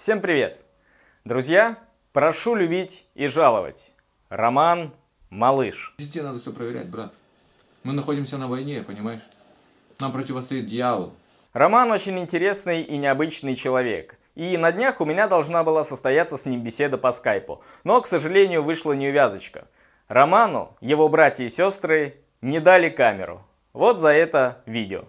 Всем привет! Друзья, прошу любить и жаловать. Роман Малыш. Везде надо все проверять, брат. Мы находимся на войне, понимаешь? Нам противостоит дьявол. Роман очень интересный и необычный человек. И на днях у меня должна была состояться с ним беседа по скайпу. Но, к сожалению, вышла неувязочка. Роману, его братья и сестры не дали камеру. Вот за это видео.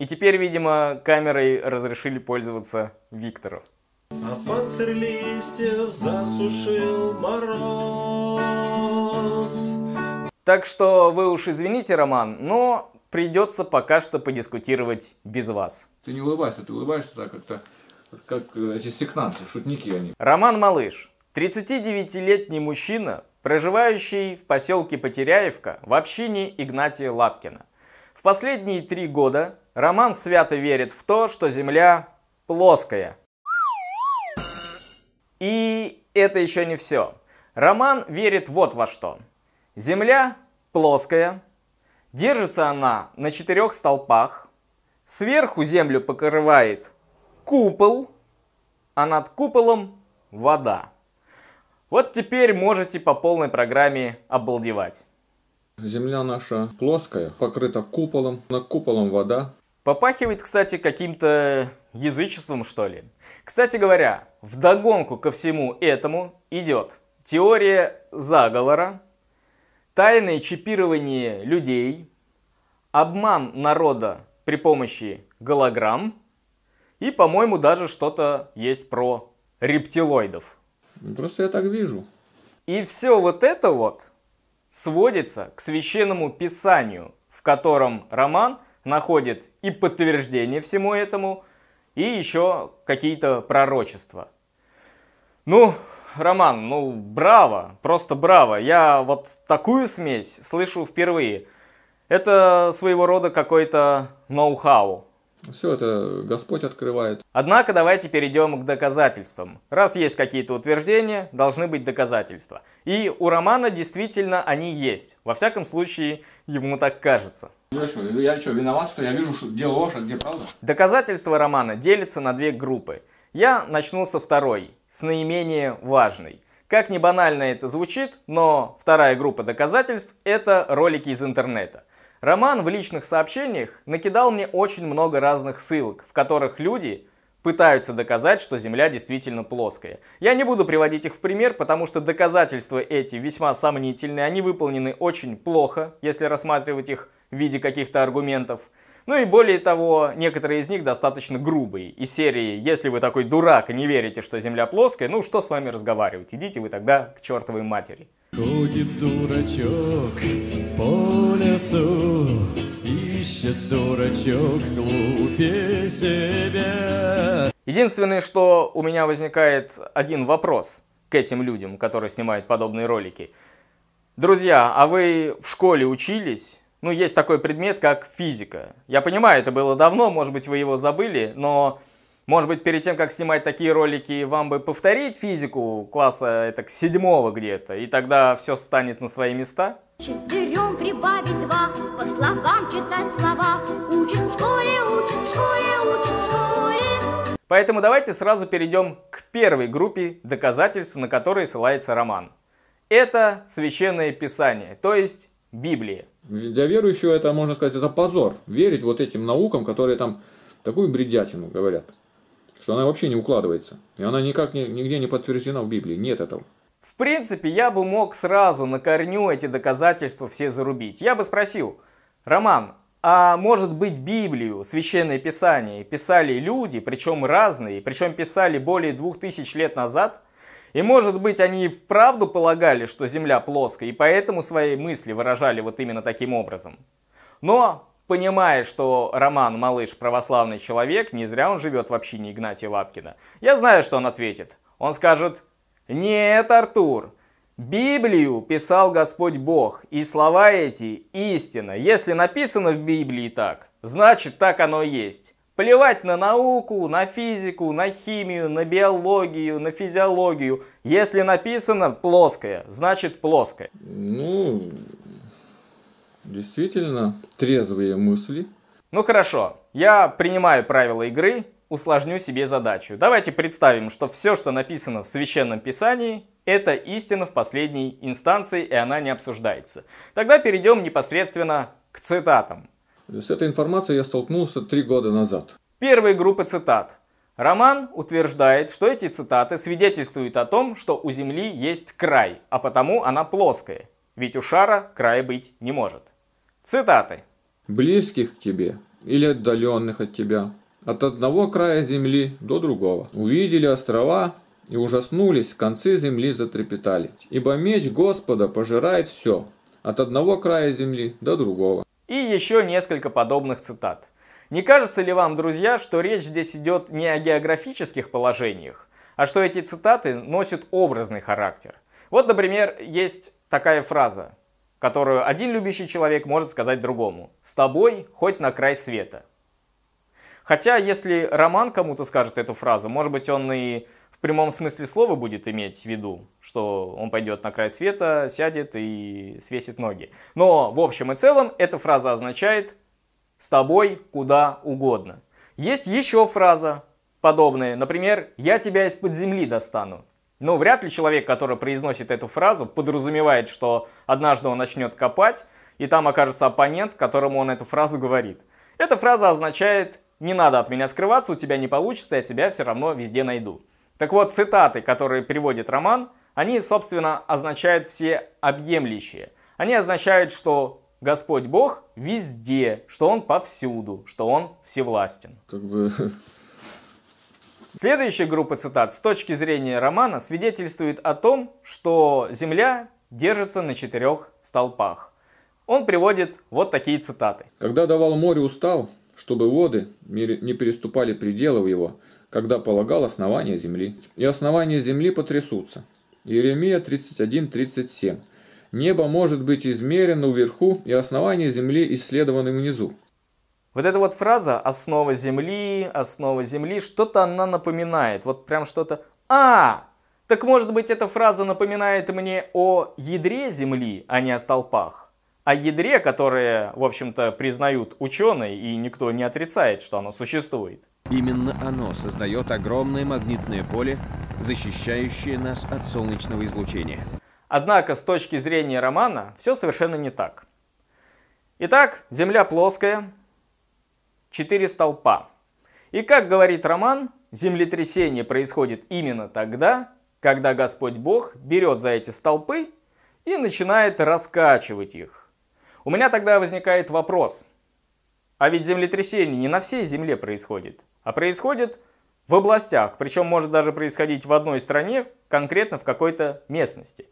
И теперь, видимо, камерой разрешили пользоваться Виктору. А панцирь листьев засушил мороз. Так что вы уж извините, Роман, но придется пока что подискутировать без вас. Ты не улыбайся, ты улыбаешься так как-то, как э, эти сектанты, шутники они. Роман Малыш, 39-летний мужчина, проживающий в поселке Потеряевка в общине Игнатия Лапкина. В последние три года Роман свято верит в то, что Земля плоская. И это еще не все. Роман верит вот во что. Земля плоская, держится она на четырех столпах, сверху землю покрывает купол, а над куполом вода. Вот теперь можете по полной программе обалдевать. Земля наша плоская, покрыта куполом, на куполом вода. Попахивает, кстати, каким-то язычеством, что ли. Кстати говоря, вдогонку ко всему этому идет теория заговора, тайное чипирование людей, обман народа при помощи голограмм и, по-моему, даже что-то есть про рептилоидов. Просто я так вижу. И все вот это вот сводится к священному писанию, в котором роман находит и подтверждение всему этому, и еще какие-то пророчества. Ну, Роман, ну браво, просто браво. Я вот такую смесь слышу впервые. Это своего рода какой-то ноу-хау. Все это Господь открывает. Однако давайте перейдем к доказательствам. Раз есть какие-то утверждения, должны быть доказательства. И у Романа действительно они есть. Во всяком случае, ему так кажется. Я что, я что, виноват, что я вижу, что где ложь, а где правда? Доказательства Романа делятся на две группы. Я начну со второй, с наименее важной. Как ни банально это звучит, но вторая группа доказательств – это ролики из интернета. Роман в личных сообщениях накидал мне очень много разных ссылок, в которых люди пытаются доказать, что Земля действительно плоская. Я не буду приводить их в пример, потому что доказательства эти весьма сомнительны, они выполнены очень плохо, если рассматривать их в виде каких-то аргументов. Ну и более того, некоторые из них достаточно грубые. И серии «Если вы такой дурак и не верите, что Земля плоская, ну что с вами разговаривать? Идите вы тогда к чертовой матери». Ходит дурачок по лесу, ищет дурачок глупее себя. Единственное, что у меня возникает один вопрос к этим людям, которые снимают подобные ролики. Друзья, а вы в школе учились? ну, есть такой предмет, как физика. Я понимаю, это было давно, может быть, вы его забыли, но, может быть, перед тем, как снимать такие ролики, вам бы повторить физику класса, это, к седьмого где-то, и тогда все встанет на свои места? Четырем прибавить два, по слогам читать слова, учит в школе, учит в школе, учит в школе. Поэтому давайте сразу перейдем к первой группе доказательств, на которые ссылается роман. Это священное писание, то есть Библия. Для верующего это, можно сказать, это позор. Верить вот этим наукам, которые там такую бредятину говорят, что она вообще не укладывается. И она никак нигде не подтверждена в Библии. Нет этого. В принципе, я бы мог сразу на корню эти доказательства все зарубить. Я бы спросил, Роман, а может быть Библию, Священное Писание писали люди, причем разные, причем писали более двух тысяч лет назад – и может быть они и вправду полагали, что Земля плоская, и поэтому свои мысли выражали вот именно таким образом. Но, понимая, что Роман Малыш православный человек, не зря он живет в общине Игнатия Лапкина, я знаю, что он ответит. Он скажет, нет, Артур, Библию писал Господь Бог, и слова эти истина. Если написано в Библии так, значит так оно и есть. Плевать на науку, на физику, на химию, на биологию, на физиологию. Если написано плоское, значит плоское. Ну, действительно, трезвые мысли. Ну хорошо, я принимаю правила игры, усложню себе задачу. Давайте представим, что все, что написано в Священном Писании, это истина в последней инстанции, и она не обсуждается. Тогда перейдем непосредственно к цитатам. С этой информацией я столкнулся три года назад. Первая группа цитат. Роман утверждает, что эти цитаты свидетельствуют о том, что у Земли есть край, а потому она плоская, ведь у шара края быть не может. Цитаты. «Близких к тебе или отдаленных от тебя, от одного края Земли до другого. Увидели острова и ужаснулись, концы Земли затрепетали. Ибо меч Господа пожирает все, от одного края Земли до другого. И еще несколько подобных цитат. Не кажется ли вам, друзья, что речь здесь идет не о географических положениях, а что эти цитаты носят образный характер? Вот, например, есть такая фраза, которую один любящий человек может сказать другому. «С тобой хоть на край света». Хотя, если Роман кому-то скажет эту фразу, может быть, он и прямом смысле слова будет иметь в виду, что он пойдет на край света, сядет и свесит ноги. Но в общем и целом эта фраза означает «с тобой куда угодно». Есть еще фраза подобная, например «я тебя из-под земли достану». Но вряд ли человек, который произносит эту фразу, подразумевает, что однажды он начнет копать, и там окажется оппонент, которому он эту фразу говорит. Эта фраза означает «не надо от меня скрываться, у тебя не получится, я тебя все равно везде найду». Так вот, цитаты, которые приводит Роман, они, собственно, означают все объемлющие. Они означают, что Господь Бог везде, что Он повсюду, что Он всевластен. Как бы... Следующая группа цитат с точки зрения романа свидетельствует о том, что Земля держится на четырех столпах. Он приводит вот такие цитаты. «Когда давал море устав, чтобы воды не переступали пределов его, когда полагал основание земли. И основания земли потрясутся. Иеремия 31.37. Небо может быть измерено вверху, и основание земли исследованы внизу. Вот эта вот фраза «основа земли», «основа земли», что-то она напоминает. Вот прям что-то «А!» Так может быть эта фраза напоминает мне о ядре земли, а не о столпах? о ядре, которое, в общем-то, признают ученые, и никто не отрицает, что оно существует. Именно оно создает огромное магнитное поле, защищающее нас от солнечного излучения. Однако, с точки зрения романа, все совершенно не так. Итак, Земля плоская, четыре столпа. И, как говорит роман, землетрясение происходит именно тогда, когда Господь Бог берет за эти столпы и начинает раскачивать их. У меня тогда возникает вопрос. А ведь землетрясение не на всей Земле происходит, а происходит в областях, причем может даже происходить в одной стране, конкретно в какой-то местности.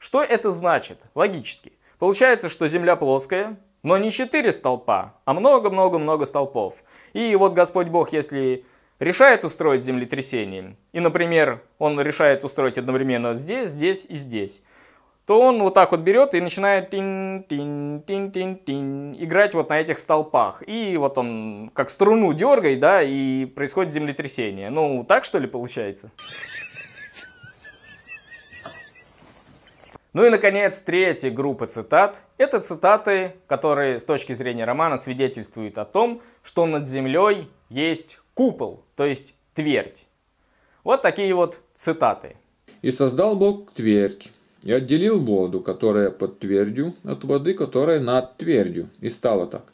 Что это значит? Логически. Получается, что Земля плоская, но не четыре столпа, а много-много-много столпов. И вот Господь Бог, если решает устроить землетрясение, и, например, он решает устроить одновременно здесь, здесь и здесь, то он вот так вот берет и начинает тин тин тин тин тин играть вот на этих столпах. И вот он как струну дергает да, и происходит землетрясение. Ну, так что ли получается? Ну и, наконец, третья группа цитат. Это цитаты, которые с точки зрения романа свидетельствуют о том, что над землей есть купол, то есть твердь. Вот такие вот цитаты. «И создал Бог твердь, и отделил воду, которая под твердью, от воды, которая над твердью. И стало так.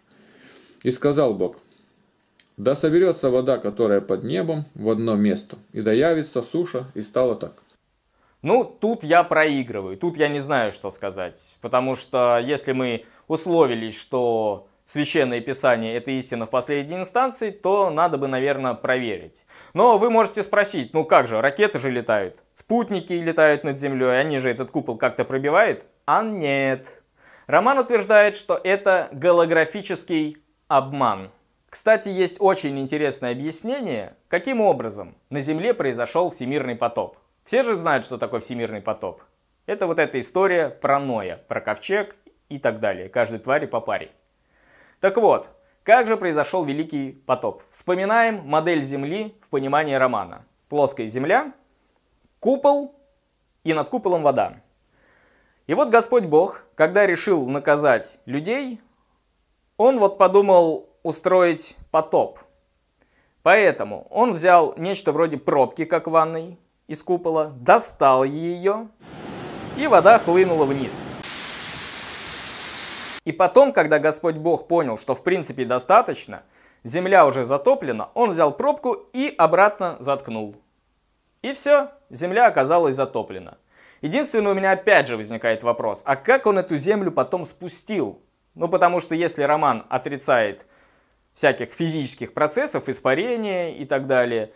И сказал Бог, да соберется вода, которая под небом, в одно место, и да явится суша, и стало так. Ну, тут я проигрываю, тут я не знаю, что сказать. Потому что если мы условились, что Священное Писание – это истина в последней инстанции, то надо бы, наверное, проверить. Но вы можете спросить, ну как же, ракеты же летают, спутники летают над землей, они же этот купол как-то пробивают? А нет. Роман утверждает, что это голографический обман. Кстати, есть очень интересное объяснение, каким образом на Земле произошел всемирный потоп. Все же знают, что такое всемирный потоп. Это вот эта история про Ноя, про ковчег и так далее. Каждой твари по паре. Так вот, как же произошел Великий потоп? Вспоминаем модель Земли в понимании романа. Плоская Земля, купол и над куполом вода. И вот Господь Бог, когда решил наказать людей, он вот подумал устроить потоп. Поэтому он взял нечто вроде пробки, как в ванной, из купола, достал ее, и вода хлынула вниз. И потом, когда Господь Бог понял, что в принципе достаточно, земля уже затоплена, он взял пробку и обратно заткнул. И все, земля оказалась затоплена. Единственное, у меня опять же возникает вопрос, а как он эту землю потом спустил? Ну, потому что если роман отрицает всяких физических процессов, испарения и так далее,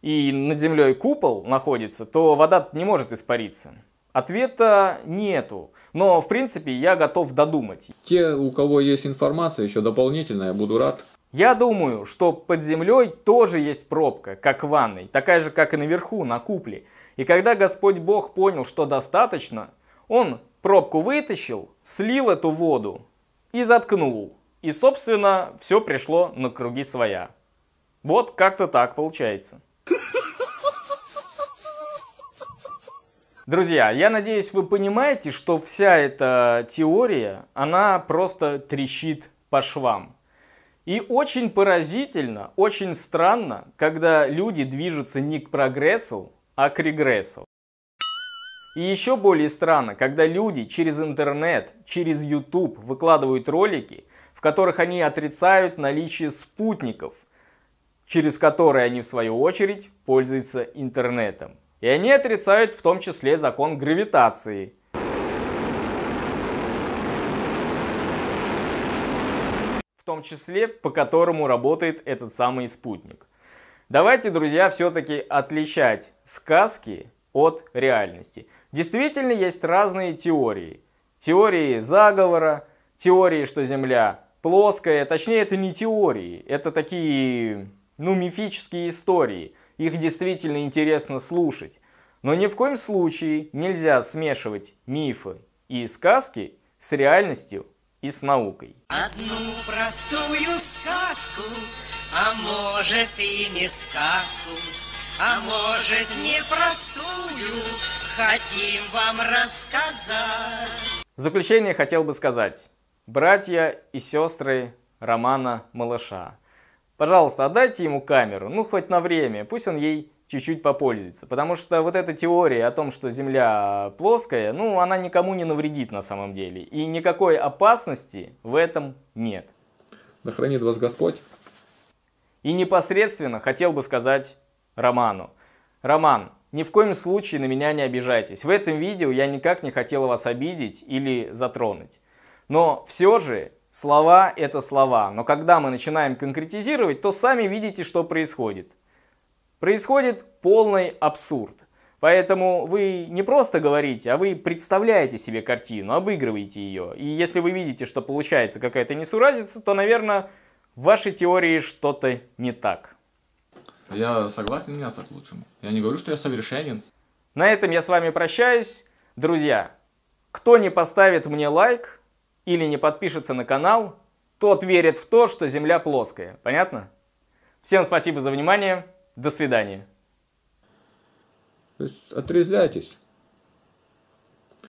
и над землей купол находится, то вода не может испариться. Ответа нету. Но, в принципе, я готов додумать. Те, у кого есть информация еще дополнительная, буду рад. Я думаю, что под землей тоже есть пробка, как в ванной, такая же, как и наверху, на купле. И когда Господь Бог понял, что достаточно, Он пробку вытащил, слил эту воду и заткнул. И, собственно, все пришло на круги своя. Вот как-то так получается. Друзья, я надеюсь, вы понимаете, что вся эта теория, она просто трещит по швам. И очень поразительно, очень странно, когда люди движутся не к прогрессу, а к регрессу. И еще более странно, когда люди через интернет, через YouTube выкладывают ролики, в которых они отрицают наличие спутников, через которые они в свою очередь пользуются интернетом. И они отрицают в том числе закон гравитации. В том числе, по которому работает этот самый спутник. Давайте, друзья, все-таки отличать сказки от реальности. Действительно, есть разные теории. Теории заговора, теории, что Земля плоская. Точнее, это не теории, это такие, ну, мифические истории – их действительно интересно слушать. Но ни в коем случае нельзя смешивать мифы и сказки с реальностью и с наукой. Одну простую сказку, а может и не сказку, а может непростую, хотим вам рассказать. В заключение хотел бы сказать, братья и сестры Романа Малыша, Пожалуйста, отдайте ему камеру, ну хоть на время, пусть он ей чуть-чуть попользуется. Потому что вот эта теория о том, что Земля плоская, ну она никому не навредит на самом деле. И никакой опасности в этом нет. Да хранит вас Господь. И непосредственно хотел бы сказать Роману. Роман, ни в коем случае на меня не обижайтесь. В этом видео я никак не хотел вас обидеть или затронуть. Но все же Слова – это слова, но когда мы начинаем конкретизировать, то сами видите, что происходит. Происходит полный абсурд. Поэтому вы не просто говорите, а вы представляете себе картину, обыгрываете ее. И если вы видите, что получается какая-то несуразица, то, наверное, в вашей теории что-то не так. Я согласен меня так лучше. Я не говорю, что я совершенен. На этом я с вами прощаюсь. Друзья, кто не поставит мне лайк, или не подпишется на канал, тот верит в то, что Земля плоская. Понятно? Всем спасибо за внимание. До свидания. Отрезляйтесь.